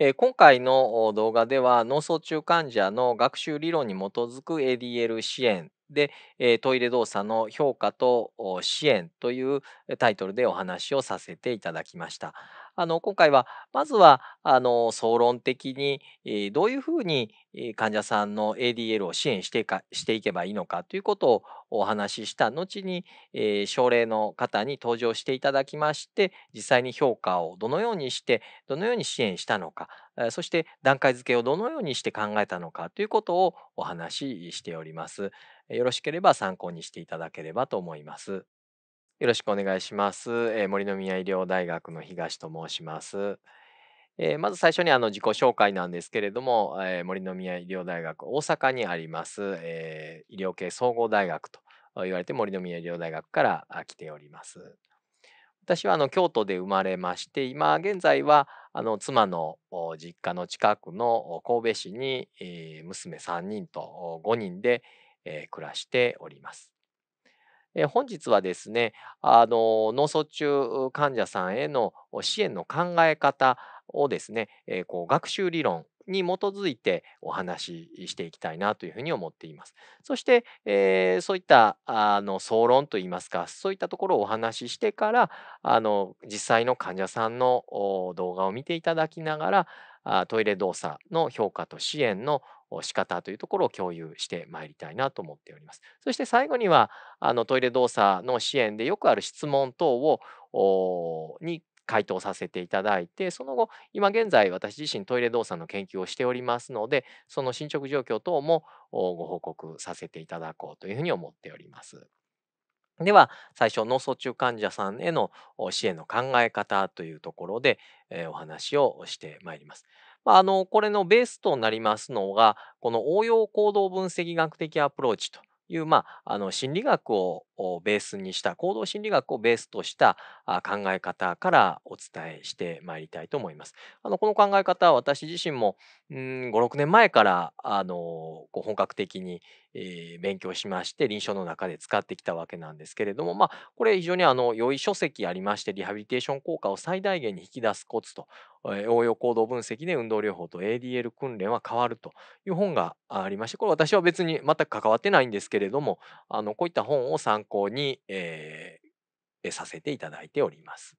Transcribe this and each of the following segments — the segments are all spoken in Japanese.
え今回の動画では脳卒中患者の学習理論に基づく ADL 支援で、えトイレ動作の評価と支援というタイトルでお話をさせていただきました。あの今回はまずはあの総論的に、えー、どういうふうに患者さんの ADL を支援してかしていけばいいのかということをお話しした後に、えー、症例の方に登場していただきまして実際に評価をどのようにしてどのように支援したのかそして段階付けをどのようにして考えたのかということをお話ししております。よろしければ参考にしていただければと思います。よろしくお願いします。えー、森の宮医療大学の東と申します。えー、まず最初にあの自己紹介なんですけれども、えー、森の宮医療大学大阪にあります、え医療系総合大学と言われて森の宮医療大学から来ております。私はあの京都で生まれまして今現在はあの妻の実家の近くの神戸市に、え娘3人と5人で、え暮らしております。え本日はですね、あの脳卒中患者さんへの支援の考え方をですね、えこう学習理論に基づいてお話ししていきたいなというふうに思っています。そして、えー、そういったあの総論といいますか、そういったところをお話ししてから、あの実際の患者さんの動画を見ていただきながら、トイレ動作の評価と支援の仕方というところを共有してまいりたいなと思っております。そして最後にはあのトイレ動作の支援でよくある質問等をに回答させていただいてその後今現在私自身トイレ動作の研究をしておりますのでその進捗状況等もご報告させていただこうというふうに思っております。では最初脳卒中患者さんへの支援の考え方というところでお話をしてまいります。まあ、あの、これのベースとなりますのが、この応用行動分析学的アプローチという、まあ、あの、心理学をベースにした、行動心理学をベースとした考え方からお伝えしてまいりたいと思います。あの、この考え方は私自身も、うん、5、6年前から、あの、こう本格的に、えー、勉強しまして、臨床の中で使ってきたわけなんですけれども、まあ、これ非常にあの、良い書籍ありまして、リハビリテーション効果を最大限に引き出すコツと応用行動分析で運動療法と ADL 訓練は変わるという本がありましてこれ私は別に全く関わってないんですけれどもあのこういった本を参考に、えー、させていただいております。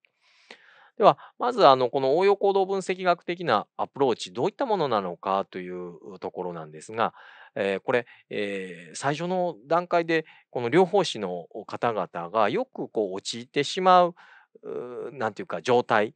ではまずあのこの応用行動分析学的なアプローチどういったものなのかというところなんですが、えー、これ、えー、最初の段階でこの療法士の方々がよくこう陥ってしまう何て言うか状態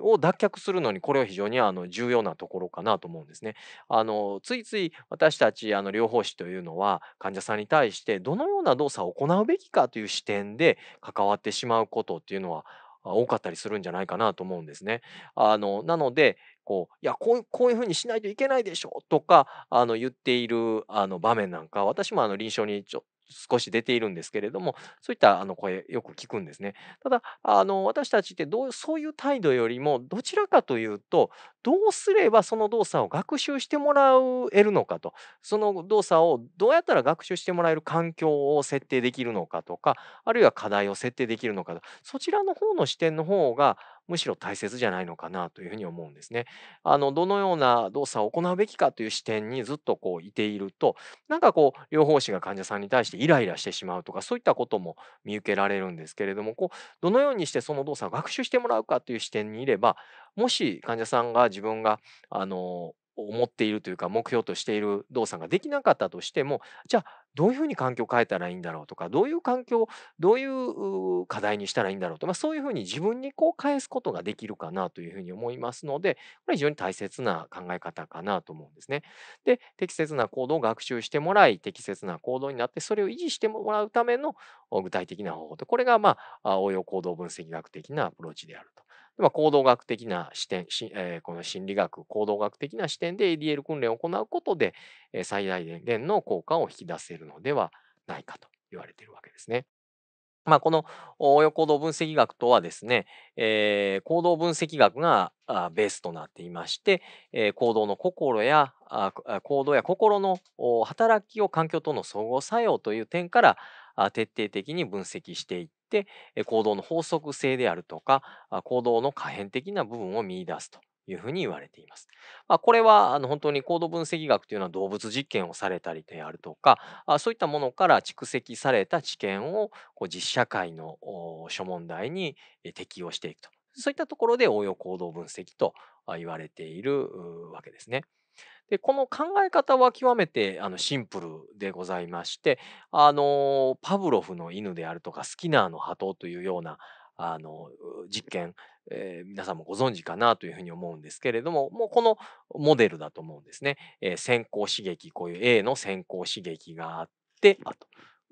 を脱却するのにこれは非常にあの重要なところかなと思うんですね。あのついつい私たちあの療法士というのは患者さんに対してどのような動作を行うべきかという視点で関わってしまうことっていうのは多かったりするんじゃないかなと思うんですね。あのなのでこういやこうこういうふうにしないといけないでしょとかあの言っているあの場面なんか私もあの臨床にちょ少し出ているんですけれどもそういったあの声よく聞くんですね。ただあの私たちってどうそういう態度よりもどちらかというとどうすればその動作を学習してもらえるのかとその動作をどうやったら学習してもらえる環境を設定できるのかとかあるいは課題を設定できるのかとそちらの方の視点の方がむしろ大切じゃないのかなというふうに思うんですね。あのどのような動作を行うべきかという視点にずっとこういているとなんかこう療法士が患者さんに対してイライラしてしまうとかそういったことも見受けられるんですけれどもこうどのようにしてその動作を学習してもらうかという視点にいればもし患者さんが自分があの思っているというか目標としている動作ができなかったとしてもじゃあどういうふうに環境を変えたらいいんだろうとかどういう環境どういう課題にしたらいいんだろうと、まあ、そういうふうに自分にこう返すことができるかなというふうに思いますのでこれ非常に大切な考え方かなと思うんですね。で適切な行動を学習してもらい適切な行動になってそれを維持してもらうための具体的な方法とこれがまあ応用行動分析学的なアプローチであると。まあ、行動学的な視点、えー、この心理学、行動学的な視点で ADL 訓練を行うことで、え最大限の効果を引き出せるのではないかと言われているわけですね。まあ、この応用行動分析学とはですね、えー、行動分析学がベースとなっていまして、えー、行動の心や行動や心の働きを環境との相互作用という点から徹底的に分析していって行動の法則性であるとか行動の可変的な部分を見出すというふうに言われています。まあ、これはあの本当に行動分析学というのは動物実験をされたりであるとかあそういったものから蓄積された知見をこう実社会の諸問題に適用していくとそういったところで応用行動分析と言われているわけですね。で、この考え方は極めてあのシンプルでございまして、あの、パブロフの犬であるとか、スキナーの波頭というような、あの、実験、えー、皆さんもご存知かなというふうに思うんですけれども、もうこのモデルだと思うんですね。えー、先行刺激、こういう A の先行刺激があって、あと。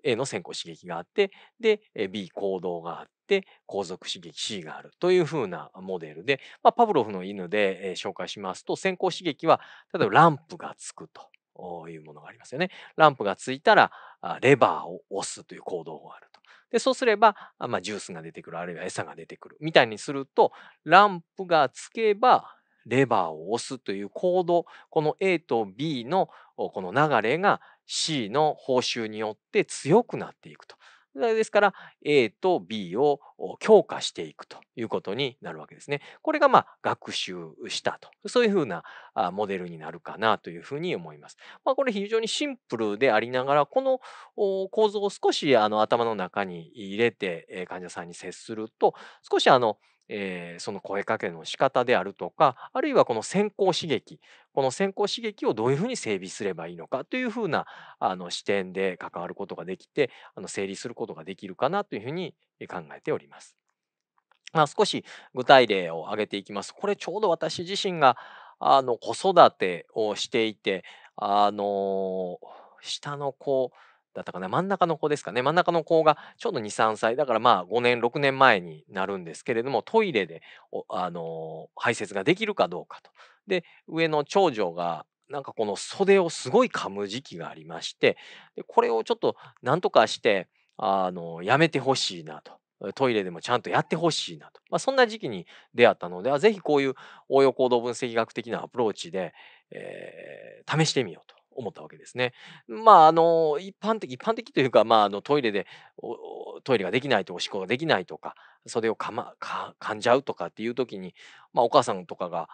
A の先行刺激があって、で、B 行動があって、後続刺激 C があるというふうなモデルで、まあ、パブロフの犬で紹介しますと、先行刺激は、例えばランプがつくというものがありますよね。ランプがついたら、レバーを押すという行動があると。で、そうすれば、まあ、ジュースが出てくる、あるいは餌が出てくる、みたいにすると、ランプがつけば、レバーを押すという行動、この A と B のこの流れが C の報酬によって強くなっていくと。ですから A と B を強化していくということになるわけですね。これがまあ学習したとそういうふうなモデルになるかなというふうに思います。まあ、これ非常にシンプルでありながらこの構造を少しあの頭の中に入れて患者さんに接すると少しあのえー、その声かけの仕方であるとかあるいはこの先行刺激この先行刺激をどういうふうに整備すればいいのかというふうなあの視点で関わることができてあの整理することができるかなというふうに考えております。まあ、少し具体例を挙げていきます。これちょうど私自身があの子育てをしていてあの下の子だったかな、真ん中の子ですかね、真ん中の子がちょうど2、3歳、だからまあ5年、6年前になるんですけれども、トイレで、あのー、排泄ができるかどうかと。で、上の長女が、なんかこの袖をすごい噛む時期がありまして、でこれをちょっとなんとかして、あのー、やめてほしいなと。トイレでもちゃんとやってほしいなと。まあ、そんな時期に出会ったので、ぜひこういう応用行動分析学的なアプローチで、えー、試してみようと。思ったわけですね。まあ、あの、一般的、一般的というか、まあ、あの、トイレで、おトイレができないと、おしっこができないとか、それをかま、か、噛んじゃうとかっていう時に、まあ、お母さんとかが、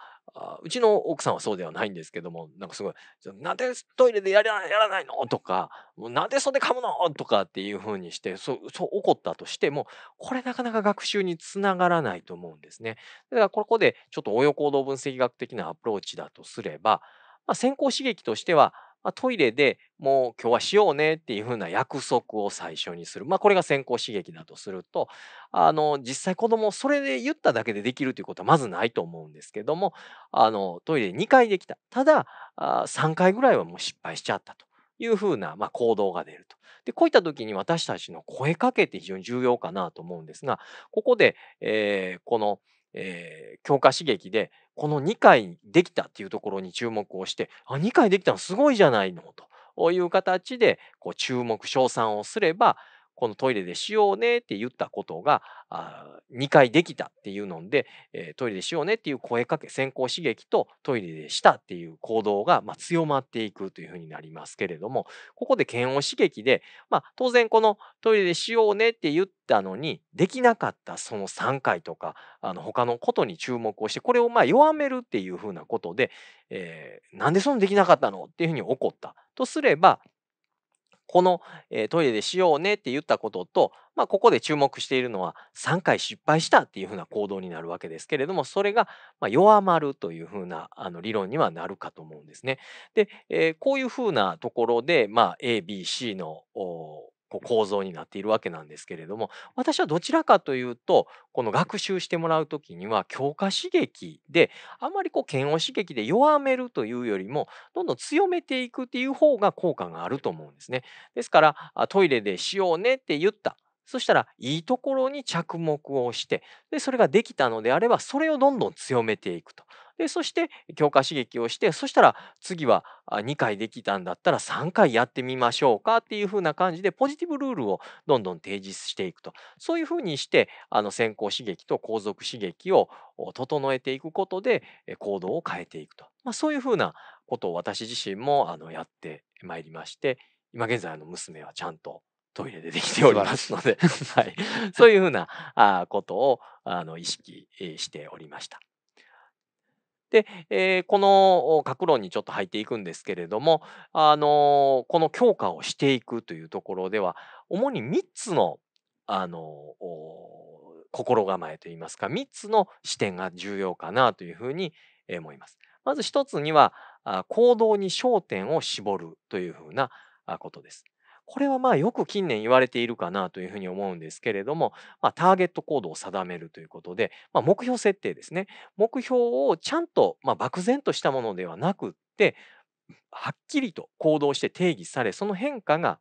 うちの奥さんはそうではないんですけども、なんかすごい、なんでトイレでやらやらないのとか、なんで袖噛むのとかっていうふうにして、そう、そう怒ったとしても、これなかなか学習につながらないと思うんですね。だからここでちょっと応用行動分析学的なアプローチだとすれば、まあ、先行刺激としては、まあ、トイレでもう今日はしようねっていうふうな約束を最初にする。まあ、これが先行刺激だとすると、あの、実際子供それで言っただけでできるということはまずないと思うんですけども、あの、トイレ2回できた。ただ、あ3回ぐらいはもう失敗しちゃったというふうな、まあ、行動が出ると。で、こういった時に私たちの声かけって非常に重要かなと思うんですが、ここで、えー、この、えー、強化刺激でこの2回できたっていうところに注目をしてあ2回できたのすごいじゃないのという形でこう注目称賛をすればこのトイレでしようねって言ったことが2回できたっていうので、えトイレでしようねっていう声かけ先行刺激とトイレでしたっていう行動が、ま強まっていくというふうになりますけれどもここで嫌悪刺激で、まあ、当然このトイレでしようねって言ったのにできなかったその3回とかあの他のことに注目をしてこれをま弱めるっていうふうなことで、えー、なんでそんなできなかったのっていうふうに怒ったとすればこの、えー、トイレでしようねって言ったことと、まあ、ここで注目しているのは3回失敗したっていうふうな行動になるわけですけれどもそれが、ま弱まるというふうなあの理論にはなるかと思うんですね。で、えー、こういうふうなところで、まあ、ABC のこう構造になっているわけなんですけれども私はどちらかというとこの学習してもらう時には強化刺激であまりこう嫌悪刺激で弱めるというよりもどんどん強めていくっていう方が効果があると思うんですね。ですからトイレでしようねって言ったそしたらいいところに着目をしてでそれができたのであればそれをどんどん強めていくと。で、そして強化刺激をして、そしたら次は2回できたんだったら3回やってみましょうかっていう風な感じでポジティブルールをどんどん提示していくと。そういう風にして、あの先行刺激と後続刺激を整えていくことで行動を変えていくと。まあ、そういう風なことを私自身もあのやってまいりまして、今現在の娘はちゃんとトイレでできておりますので はい、そういうふうなあことをあの意識しておりました。で、えー、この各論にちょっと入っていくんですけれども、あのー、この強化をしていくというところでは、主に3つの、あのー、心構えといいますか、3つの視点が重要かなというふうに思います。まず1つには、行動に焦点を絞るというふうなことです。これはまあよく近年言われているかなというふうに思うんですけれども、まあ、ターゲット行動を定めるということで、まあ、目標設定ですね。目標をちゃんと、まあ、漠然としたものではなくって、はっきりと行動して定義され、その変化が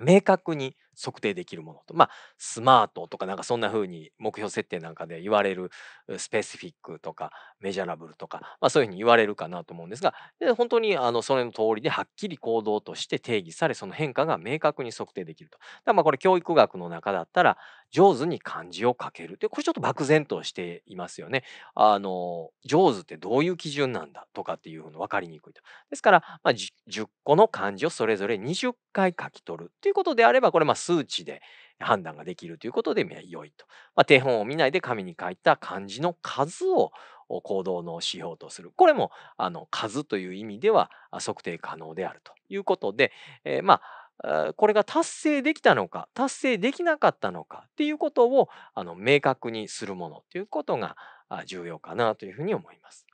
明確に測定できるものと、まあ、スマートとかなんかそんな風に目標設定なんかで言われるスペシフィックとかメジャラブルとか、まあ、そういう風に言われるかなと思うんですがで本当にあのそれの通りではっきり行動として定義されその変化が明確に測定できると。だまあこれ教育学の中だったら上手に漢字を書けるでこれちょっと漠然としていますよね。あの上手ってどういう基準なんだとかっていうの分かりにくいと。ですから、まあ、10個の漢字をそれぞれ20回書き取るっていうことであればこれまあ数値で判断ができるということで良いと。まあ、手本を見ないで紙に書いた漢字の数を行動の指標とする。これもあの数という意味では測定可能であるということで、えー、まあこれが達成できたのか達成できなかったのかっていうことをあの明確にするものということが重要かなというふうに思います。